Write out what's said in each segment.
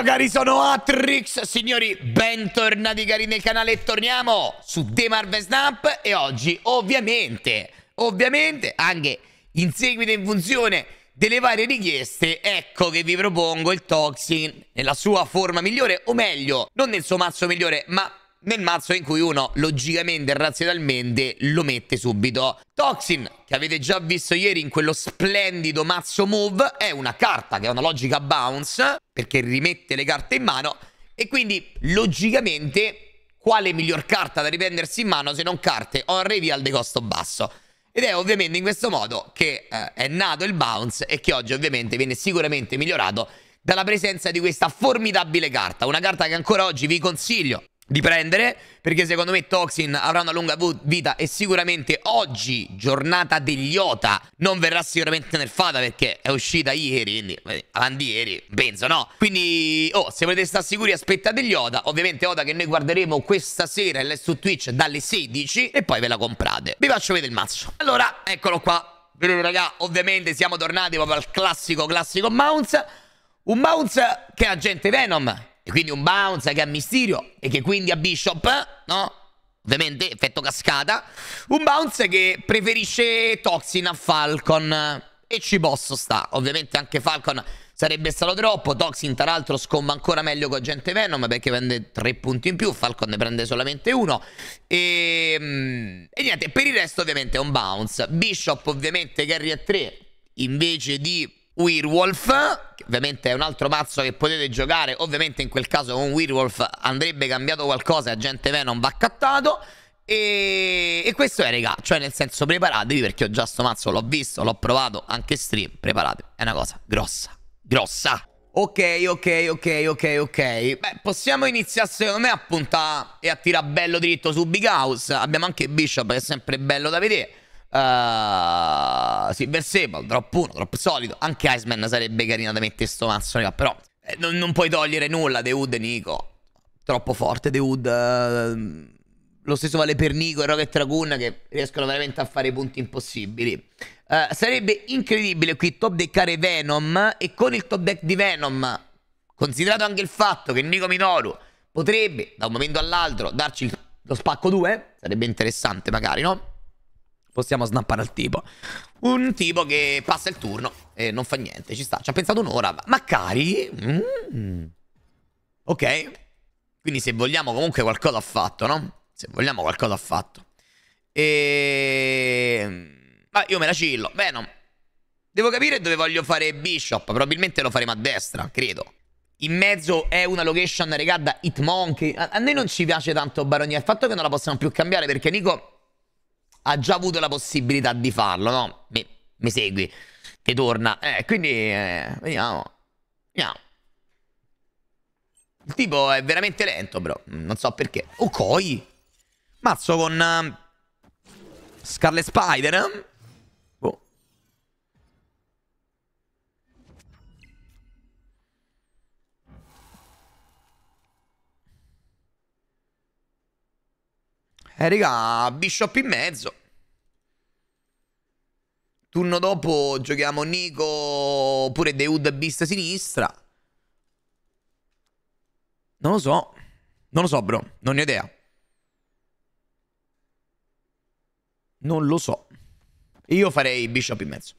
ciao cari, sono Atrix Signori, bentornati cari nel canale e torniamo su The Marvel Snap E oggi, ovviamente, ovviamente, anche in seguito in funzione delle varie richieste Ecco che vi propongo il Toxin nella sua forma migliore, o meglio, non nel suo mazzo migliore, ma nel mazzo in cui uno logicamente e razionalmente lo mette subito. Toxin, che avete già visto ieri in quello splendido mazzo move, è una carta che ha una logica bounce, perché rimette le carte in mano, e quindi logicamente quale miglior carta da riprendersi in mano se non carte on reveal di costo basso? Ed è ovviamente in questo modo che eh, è nato il bounce e che oggi ovviamente viene sicuramente migliorato dalla presenza di questa formidabile carta, una carta che ancora oggi vi consiglio di prendere perché secondo me Toxin avrà una lunga vita e sicuramente oggi giornata degli OTA non verrà sicuramente nerfata perché è uscita ieri quindi eh, avanti ieri penso no quindi oh se volete stare sicuri aspettate gli OTA ovviamente OTA che noi guarderemo questa sera su Twitch dalle 16 e poi ve la comprate vi faccio vedere il mazzo allora eccolo qua raga ovviamente siamo tornati proprio al classico classico Mounts un Mounts che ha gente Venom e quindi un bounce che è Mysterio e che quindi a Bishop, no? Ovviamente effetto cascata. Un bounce che preferisce Toxin a Falcon. E ci posso sta. Ovviamente anche Falcon sarebbe stato troppo. Toxin tra l'altro scomba ancora meglio con Gente Venom perché prende 3 punti in più. Falcon ne prende solamente uno. E, ehm, e niente, per il resto ovviamente è un bounce. Bishop ovviamente carry a 3 invece di Werewolf, ovviamente è un altro mazzo che potete giocare, ovviamente in quel caso con Werewolf andrebbe cambiato qualcosa, agente Venom va cattato. E... e, questo è, raga, cioè nel senso preparatevi perché ho già sto mazzo, l'ho visto, l'ho provato, anche stream, preparatevi, è una cosa grossa, grossa. Ok, ok, ok, ok, ok. Beh, possiamo iniziare secondo me a puntare e a tirare bello dritto su Big House. Abbiamo anche Bishop che è sempre bello da vedere. Uh, eh, Silver drop 1, drop solido. Anche Iceman sarebbe carina da mettere sto mazzo, raga, però eh, non, non, puoi togliere nulla, The Hood Nico. Troppo forte The Hood. Uh, lo stesso vale per Nico e Rocket Raccoon che riescono veramente a fare punti impossibili. Uh, sarebbe incredibile qui top deckare Venom e con il top deck di Venom, considerato anche il fatto che Nico Minoru potrebbe da un momento all'altro darci lo spacco 2, sarebbe interessante magari, no? Possiamo snappare al tipo. Un tipo che passa il turno e non fa niente, ci sta. Ci ha pensato un'ora. Ma cari... Mm. Ok. Quindi se vogliamo comunque qualcosa ha fatto, no? Se vogliamo qualcosa ha fatto. E... Ehm, ma io me la cillo. Venom. Devo capire dove voglio fare Bishop. Probabilmente lo faremo a destra, credo. In mezzo è una location, regà, da Hitmonkey. A, a noi non ci piace tanto Baronia. Il fatto che non la possiamo più cambiare perché Nico ha già avuto la possibilità di farlo, no? Mi, mi segui, che torna. Eh, quindi, eh, vediamo. Vediamo. Il tipo è veramente lento, bro. Mm, non so perché. Oh, coi. Mazzo con... Uh, Scarlet Spider, eh? Eh, raga, Bishop in mezzo. Turno dopo giochiamo Nico oppure Deud Beast sinistra. Non lo so. Non lo so, bro. Non ne ho idea. Non lo so. Io farei Bishop in mezzo.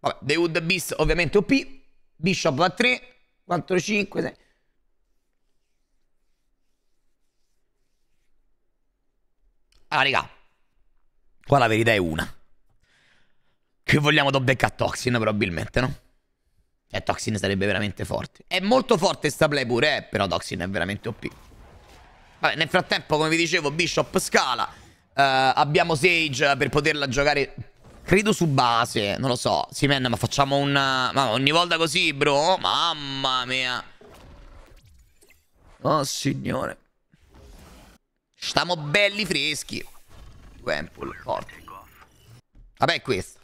Vabbè, Deud Beast ovviamente OP. Bishop va a 3, 4, 5, 6. Ah, raga. Qua la verità è una. Che vogliamo do becca a Toxin probabilmente, no? Cioè Toxin sarebbe veramente forte. È molto forte sta play pure, eh, però Toxin è veramente OP. Vabbè, nel frattempo, come vi dicevo, Bishop scala. Uh, abbiamo Sage per poterla giocare, credo, su base. Non lo so. Simen, ma facciamo un... Ma ogni volta così, bro? Mamma mia. Oh, signore. Stiamo belli freschi. Wempool, forte. Vabbè, questo.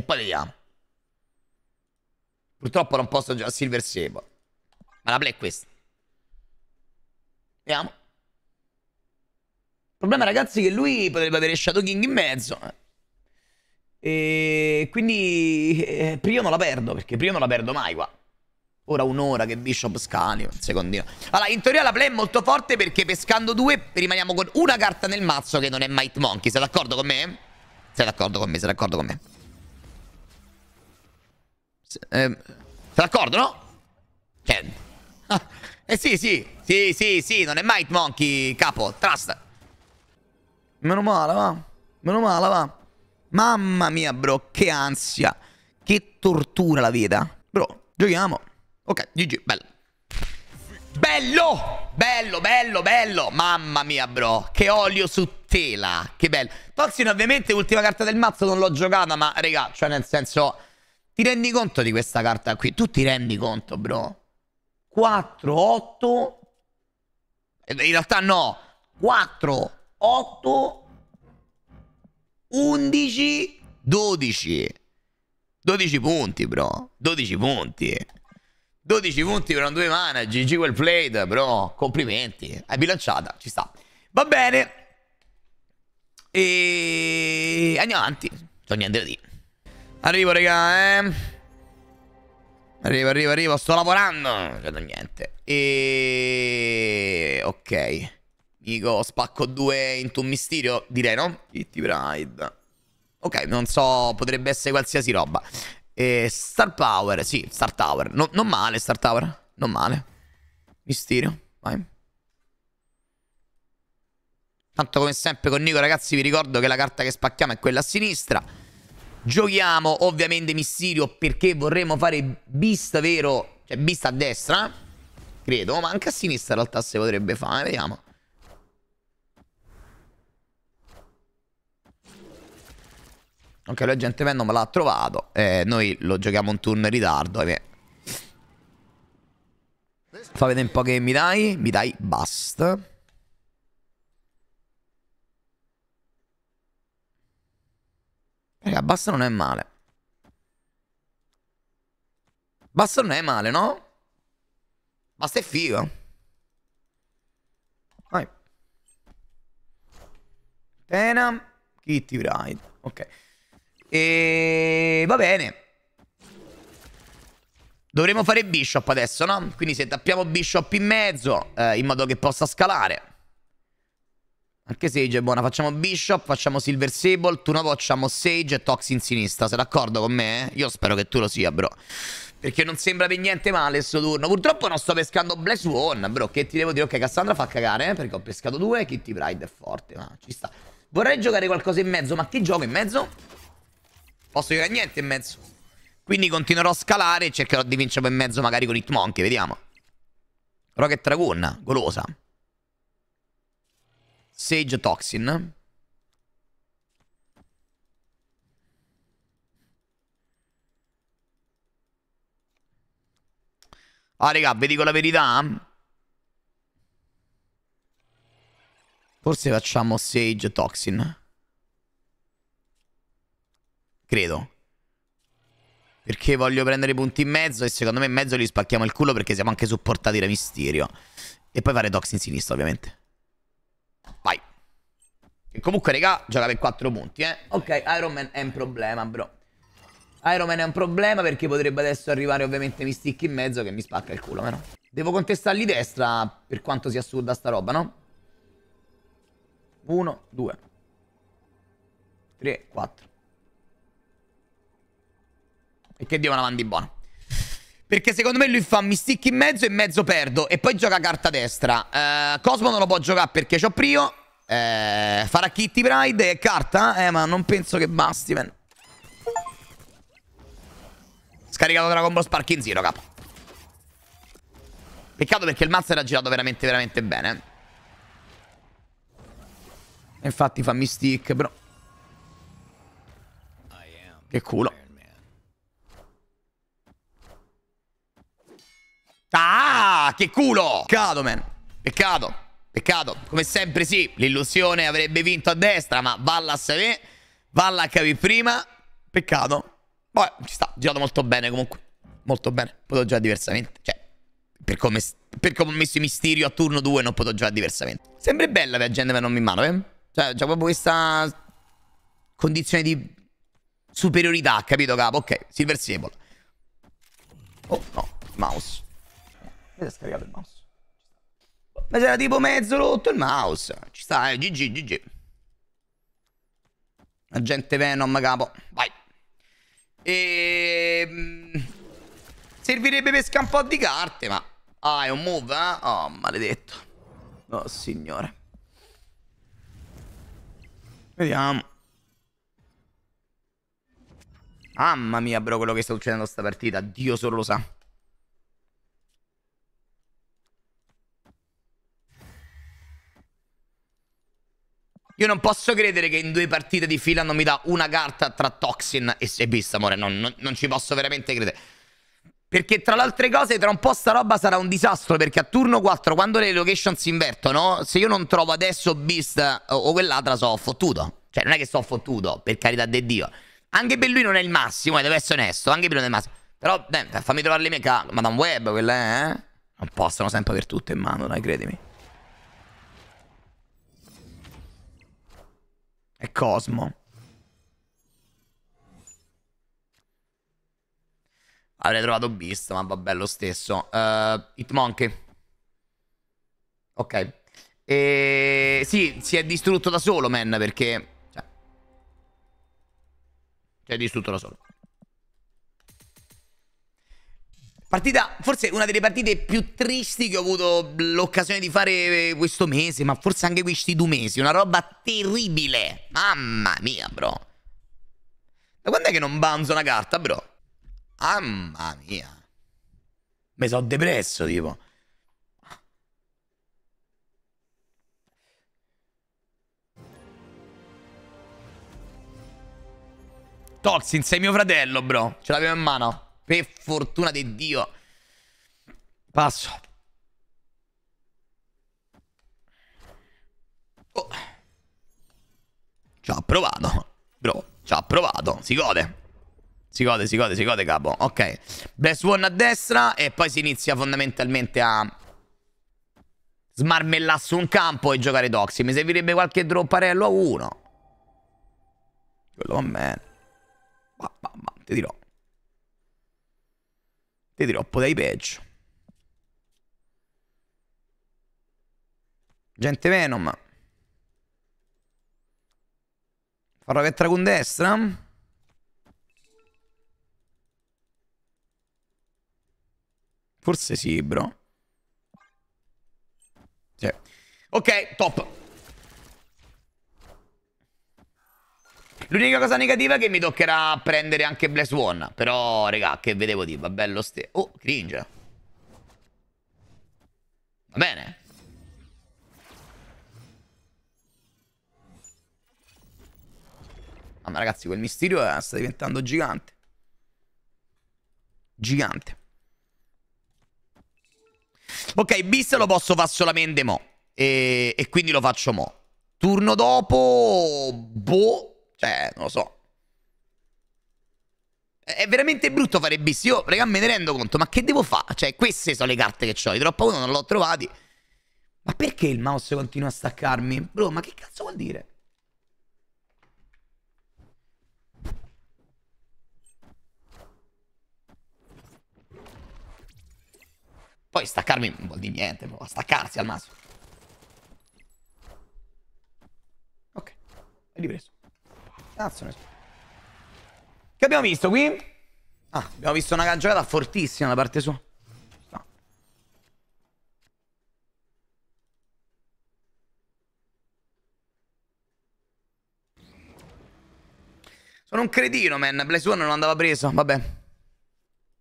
E poi vediamo. Purtroppo non posso giocare a Silver Sable. Ma la play è questa. Vediamo. Il problema, ragazzi, è che lui potrebbe avere Shadow King in mezzo. Eh. E quindi eh, Prio non la perdo, perché prima non la perdo mai qua. Ora un'ora che Bishop scali, un secondino. Allora, in teoria la play è molto forte perché pescando due rimaniamo con una carta nel mazzo che non è Might Monkey. Sei d'accordo con me? Sei d'accordo con me, sei d'accordo con me. Eh, d'accordo, no? Cioè... Ah, eh sì, sì, sì, sì, sì, non è Might Monkey, capo, trust. Meno male, va. Meno male, va. Mamma mia, bro, che ansia. Che tortura la vita. Bro, giochiamo. Ok, GG, bello. Bello, bello, bello, bello. Mamma mia, bro. Che olio su tela. Che bello. Tolsin, ovviamente, ultima carta del mazzo non l'ho giocata, ma, raga, cioè nel senso... Ti rendi conto di questa carta qui? Tu ti rendi conto, bro? 4, 8... Eh, in realtà no. 4, 8, 11, 12. 12 punti, bro. 12 punti. 12 punti per un 2 mana. GG well played, bro. Complimenti. Hai bilanciata, ci sta. Va bene. E andiamo avanti. Non niente da dire. Arrivo, raga, eh. Arrivo, arrivo, arrivo. Sto lavorando. Non c'è niente. E... Ok. Dico, spacco due in tu mysterio. Direi, no? Kitty Pride. Ok, non so, potrebbe essere qualsiasi roba. E Star Power, sì, Star Tower. No, non male, Star Tower. Non male. Mysterio, vai. Tanto come sempre con Nico, ragazzi, vi ricordo che la carta che spacchiamo è quella a sinistra. Giochiamo ovviamente Mysterio perché vorremmo fare Beast vero, cioè Beast a destra, credo, ma anche a sinistra in realtà si potrebbe fare, vediamo. Ok, la gente random l'ha trovato. Eh, noi lo giochiamo un turno in ritardo. Ahimè. Fa vedere un po' che mi dai. Mi dai basta. Raga, eh, basta non è male. Basta non è male, no? Basta è figo. Vai. Pena. Kitty Bride. Ok. E va bene. Dovremmo fare Bishop adesso, no? Quindi se tappiamo Bishop in mezzo, eh, in modo che possa scalare. Anche Sage è buona? Facciamo Bishop, facciamo Silver Sable, tu no, facciamo Sage e Toxin sinistra. Sei d'accordo con me? Io spero che tu lo sia, bro. Perché non sembra per niente male sto turno. Purtroppo non sto pescando Black Swan, bro. Che ti devo dire? Ok, Cassandra fa cagare, eh? Perché ho pescato due, Kitty Pride è forte, ma ci sta. Vorrei giocare qualcosa in mezzo, ma che gioco in mezzo? Posso giocare niente in mezzo. Quindi continuerò a scalare e cercherò di vincere in mezzo magari con Hitmonk, vediamo. Rocket Dragon, golosa. Sage Toxin. Ah, raga, vi dico la verità. Forse facciamo Sage Toxin. Credo. Perché voglio prendere i punti in mezzo e secondo me in mezzo gli spacchiamo il culo perché siamo anche supportati da Misterio. E poi fare Toxin sinistra, ovviamente. Vai. E comunque, raga, gioca per 4 punti, eh. Ok, Iron Man è un problema, bro. Iron Man è un problema perché potrebbe adesso arrivare ovviamente mi stick in mezzo che mi spacca il culo, vero? Devo contestargli destra per quanto sia assurda sta roba, no? Uno, due. Tre, quattro. E che Dio una mandi buona. Perché secondo me lui fa mi sticchi in mezzo e in mezzo perdo. E poi gioca carta destra. Eh, Cosmo non lo può giocare perché c'ho Prio. Eh, farà Kitty Pride e carta? Eh, ma non penso che basti, man. Scaricato Dragon Ball Spark in zero, capo. Peccato perché il mazzo era girato veramente, veramente bene. Infatti fammi stick, bro. Che culo. Ah, che culo! Peccato, man. Peccato. Peccato. Come sempre sì, l'illusione avrebbe vinto a destra, ma valla a Savé, valla a capire prima. Peccato. Poi ci sta, girato molto bene comunque. Molto bene. Potevo giocare diversamente. Cioè, per come, per come ho messo i misteri a turno 2 non potevo giocare diversamente. Sembra bella per gente per non mi mano, eh? Cioè, c'è proprio questa condizione di superiorità, capito capo? Ok, Silver Sable. Oh, no, mouse. Mi è scaricato il mouse. Ma c'era tipo mezzo rotto il mouse. Ci sta, eh. GG, GG. Agente Venom, capo. Vai. E... Ehm, servirebbe per po' di carte, ma... Ah, è un move, eh? Oh, maledetto. Oh, signore. Vediamo. Mamma mia, bro, quello che sta succedendo a sta partita. Dio solo lo sa. Io non posso credere che in due partite di fila non mi dà una carta tra Toxin e Sebista, amore. Non, non, non ci posso veramente credere. Perché tra le altre cose, tra un po' sta roba sarà un disastro. Perché a turno 4, quando le location si invertono, se io non trovo adesso Beast eh, o quell'altra, so fottuto. Cioè, non è che so fottuto, per carità di Dio. Anche per lui non è il massimo, eh, devo essere onesto. Anche per lui non è il massimo. Però, beh, fammi trovare le mie carte. Madame Web, quella è, eh? Non possono sempre aver tutto in mano, dai, credimi. È Cosmo. Avrei trovato Beast, ma vabbè, lo stesso. Uh, Hitmonkey. Ok. E... Sì, si è distrutto da solo, man, perché... Cioè... Si è distrutto da solo. Partita, forse una delle partite più tristi che ho avuto l'occasione di fare eh, questo mese, ma forse anche questi due mesi. Una roba terribile. Mamma mia, bro. Da quando è che non banzo una carta, bro? Mamma mia. Mi sono depresso, tipo. Toxin, sei mio fratello, bro. Ce l'abbiamo in mano. Per fortuna di Dio. Passo. Oh. Ci ha provato. Bro, ci ha provato. Si gode. Si gode, si gode, si gode, capo. Ok. Blast one a destra e poi si inizia fondamentalmente a smarmellare su un campo e giocare Toxi. Mi servirebbe qualche dropparello a uno. Quello a me. Ma, ma, ma, ti dirò. Ti dirò, dai peggio. Gente Venom. Farò che con destra. Forse sì, bro. Sì. Ok, top. L'unica cosa negativa è che mi toccherà prendere anche Blaze One. Però, raga, che vedevo di, va bello ste... Oh, cringe. Va bene. Ah, ma ragazzi, quel misterio è... Eh, sta diventando gigante. Gigante. Ok, Beast lo posso fare solamente mo. E, e quindi lo faccio mo. Turno dopo... Boh. Cioè, non lo so. È veramente brutto fare bis. Io, raga, me ne rendo conto. Ma che devo fare? Cioè, queste sono le carte che ho. Di troppo uno non l'ho trovati. Ma perché il mouse continua a staccarmi? Bro, ma che cazzo vuol dire? Poi staccarmi non vuol dire niente, bro. Staccarsi al massimo. Ok, è ripreso. Cazzo ne Che abbiamo visto qui? Ah, abbiamo visto una giocata fortissima da parte sua. No. Sono un cretino, man. Blaze One non andava preso. Vabbè.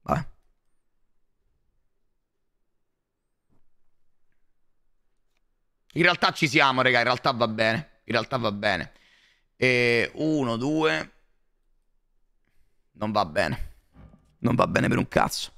Vabbè. In realtà ci siamo, raga. In realtà va bene. In realtà va bene. E uno, due. Non va bene. Non va bene per un cazzo.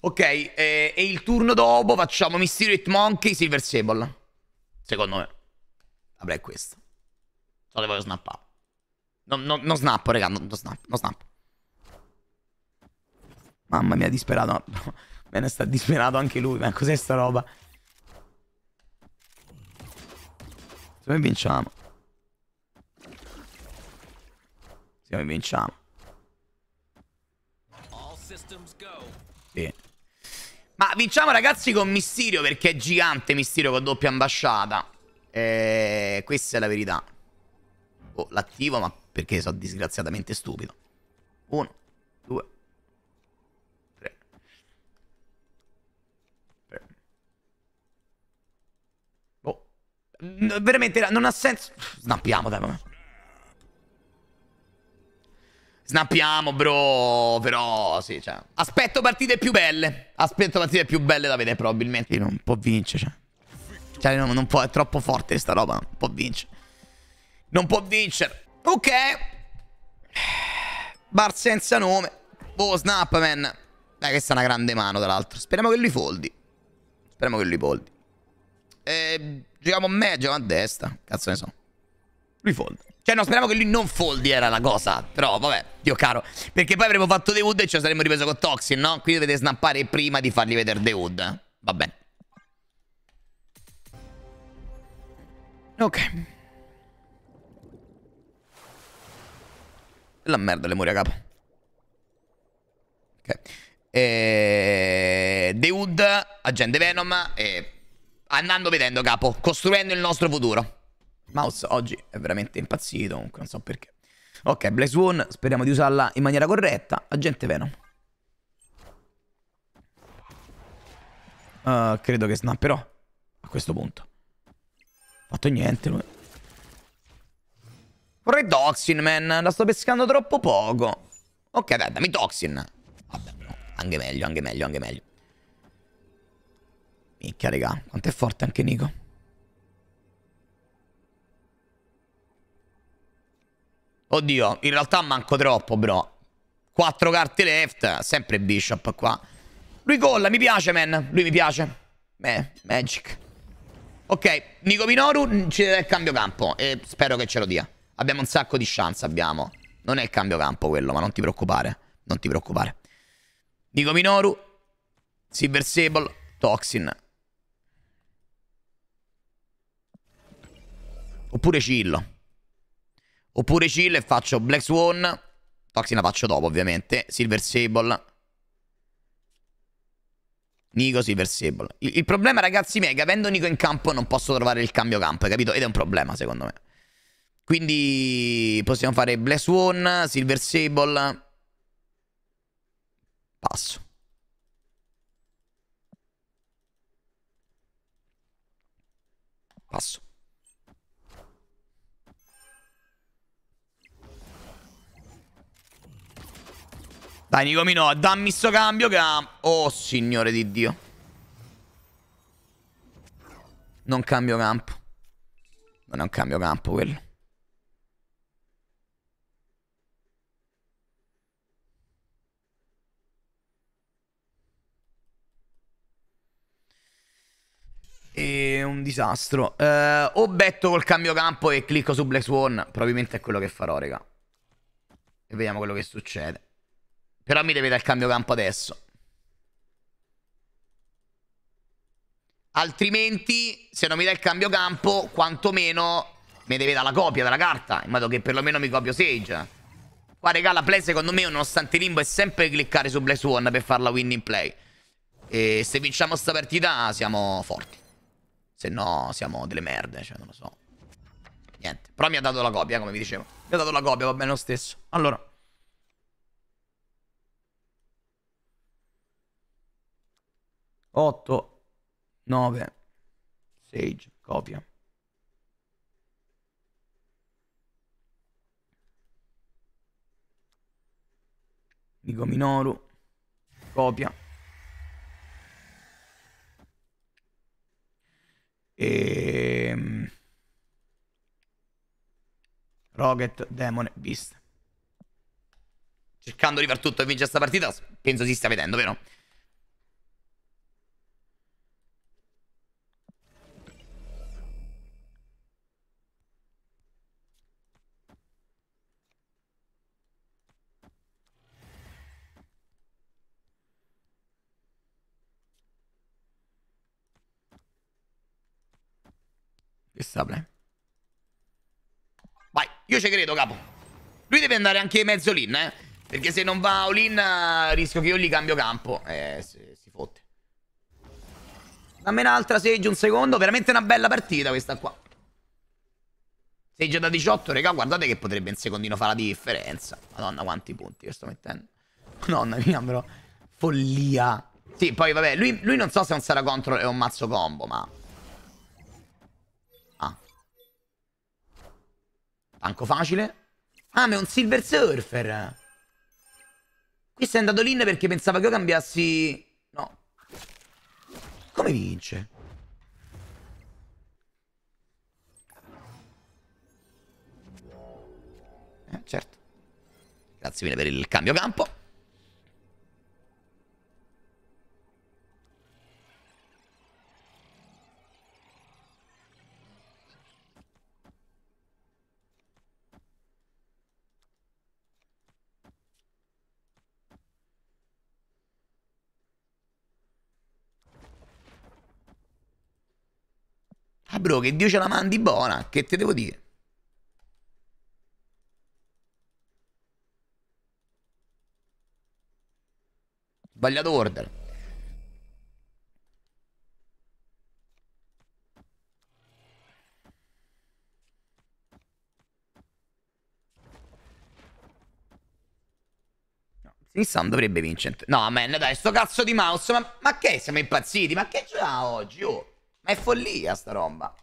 Ok, eh, e il turno dopo facciamo Mystery Monkey Silver Sable. Secondo me. Vabbè, è questo. Lo devo snappare. No, no, non snappo, raga, non, non snappo, non snappo. Mamma mia, disperato. Me ne sta disperato anche lui, ma cos'è sta roba? Se noi vinciamo. Se noi vinciamo. Sì. Ma vinciamo ragazzi con Mysterio perché è gigante Mysterio con doppia ambasciata. Eh, questa è la verità. Oh, l'attivo, ma perché sono disgraziatamente stupido. Uno, due, tre. tre. Oh. N veramente, non ha senso. Snappiamo, dai, vabbè. Snappiamo, bro. Però, sì, cioè. Aspetto partite più belle. Aspetto partite più belle da vedere, probabilmente. Sì, non può vincere, cioè. Cioè, non, non può, è troppo forte sta roba. Non può vincere. Non può vincere. Ok. Bar senza nome. Oh, snap, man. Dai, questa è una grande mano, tra l'altro. Speriamo che lui foldi. Speriamo che lui foldi. Eh, giochiamo a me, giochiamo a destra. Cazzo ne so. Lui folda. Cioè, no, speriamo che lui non foldi era la cosa. Però, vabbè, Dio caro. Perché poi avremmo fatto The Wood e ci saremmo ripreso con Toxin, no? Quindi dovete snappare prima di fargli vedere The Wood. Va bene. Ok. La merda le muore a capo. Ok. E... Eh, The Hood, agente Venom. E... Andando vedendo capo, costruendo il nostro futuro. Mouse oggi è veramente impazzito, comunque non so perché. Ok, Blaze Swan, speriamo di usarla in maniera corretta. Agente Venom. Uh, credo che snapperò a questo punto. Fatto niente lui. Vorrei Toxin, man. La sto pescando troppo poco. Ok, dai, dammi Toxin. Vabbè, no. Anche meglio, anche meglio, anche meglio. Micchia, raga. Quanto è forte anche Nico. Oddio, in realtà manco troppo, bro. Quattro carte left, sempre Bishop qua. Lui colla, mi piace, man. Lui mi piace. Beh, Magic. Ok, Nico Minoru mm, ci deve il cambio campo e spero che ce lo dia. Abbiamo un sacco di chance, abbiamo. Non è il cambio campo quello, ma non ti preoccupare. Non ti preoccupare. Nico Minoru, Silver Sable, Toxin. Oppure Cillo. Oppure chill e faccio Black Swan. Toxin la faccio dopo, ovviamente. Silver Sable. Nico Silver Sable. Il, il problema, ragazzi miei, è che avendo Nico in campo non posso trovare il cambio campo, hai capito? Ed è un problema, secondo me. Quindi possiamo fare Black Swan, Silver Sable. Passo. Passo. Dai, Nicomino, dammi sto cambio che... Oh, signore di Dio. Non cambio campo. Non è un cambio campo quello. E un disastro. Eh, o betto col cambio campo e clicco su Black Swan. Probabilmente è quello che farò, raga. E vediamo quello che succede. Però mi deve dare il cambio campo adesso. Altrimenti, se non mi dà il cambio campo, quantomeno mi deve dare la copia della carta. In modo che perlomeno mi copio Sage. Qua, regà, la play secondo me, nonostante limbo, è sempre cliccare su Blaze One per farla win in play. E se vinciamo sta partita, siamo forti. Se no, siamo delle merde, cioè, non lo so. Niente. Però mi ha dato la copia, come vi dicevo. Mi ha dato la copia, va bene lo stesso. Allora... 8, 9, Sage, copia. Nico Minoru, copia. Ehm, e... Rocket, Demone, Beast. Cercando di far tutto e vincere questa partita, penso si stia vedendo, vero? sta Quest'apre. Vai, io ci credo, capo. Lui deve andare anche mezzo lin, eh. Perché se non va all'in, eh, rischio che io gli cambio campo. Eh, si, si fotte. Dammi un'altra Sage, un secondo. Veramente una bella partita questa qua. Sage da 18, regà, guardate che potrebbe un secondino fare la differenza. Madonna, quanti punti che sto mettendo. Madonna mia, però. Follia. Sì, poi vabbè, lui, lui non so se è un Sara Control è un mazzo combo, ma... Anco facile. Ah, ma è un Silver Surfer. Qui sei andato lì perché pensava che io cambiassi... No. Come vince? Eh, certo. Grazie mille per il cambio campo. bro, che Dio ce la mandi buona, che te devo dire? Sbagliato order. Nissan dovrebbe vincere. No, man, dai, sto cazzo di mouse. Ma, ma che siamo impazziti? Ma che c'è oggi? Oh. Ma è follia sta roba.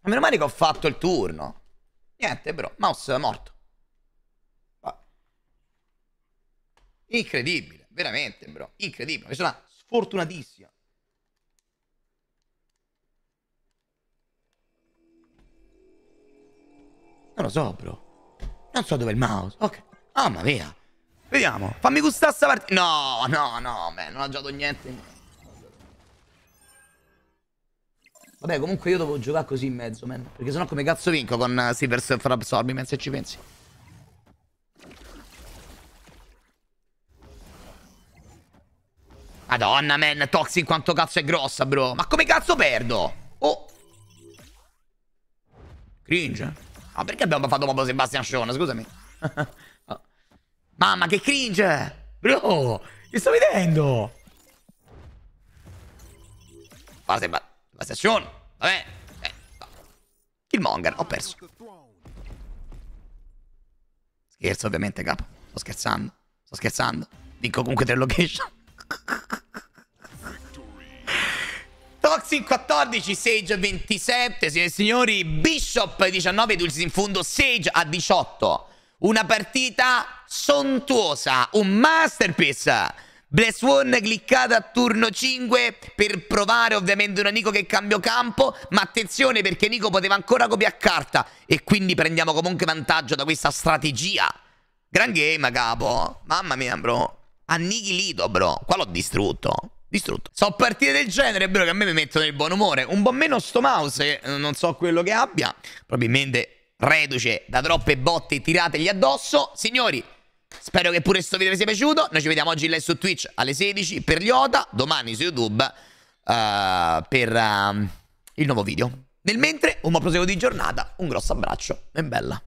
Ma meno male che ho fatto il turno. Niente, bro. Mouse è morto. Incredibile, veramente, bro. Incredibile. Mi sono sfortunatissimo. Non lo so, bro. Non so dove è il mouse. Ok. Mamma mia. Vediamo. Fammi gustare sta partita. No, no, no. Beh, non ho giocato niente. Vabbè, comunque io devo giocare così in mezzo, man. Perché sennò come cazzo vinco con uh, Silver Surfer Absorbiment, se ci pensi. Madonna, man. Toxin quanto cazzo è grossa, bro. Ma come cazzo perdo? Oh. Cringe. Ma perché abbiamo fatto proprio Sebastian Shona? Scusami. Mamma, che cringe! Bro, che sto vedendo? Basta, La stazione. Vabbè. Eh, Killmonger, ho perso. Scherzo, ovviamente, capo. Sto scherzando. Sto scherzando. Dico comunque tre location. Toxic 14, Sage 27, signori e signori, Bishop 19, Dulcis in fondo, Sage a 18. Una partita sontuosa, un masterpiece. Bless One cliccata a turno 5 per provare ovviamente una Nico che cambio campo, ma attenzione perché Nico poteva ancora copiare carta e quindi prendiamo comunque vantaggio da questa strategia. Gran game, capo. Mamma mia, bro. Annichilito, bro. Qua l'ho distrutto. Distrutto. So partite del genere, bro, che a me mi mettono il buon umore. Un po' meno sto mouse, eh, non so quello che abbia. Probabilmente reduce da troppe botte tirategli addosso. Signori, Spero che pure questo video vi sia piaciuto. Noi ci vediamo oggi live su Twitch alle 16 per gli OTA. Domani su YouTube uh, per uh, il nuovo video. Nel mentre, un buon proseguo di giornata, un grosso abbraccio e bella.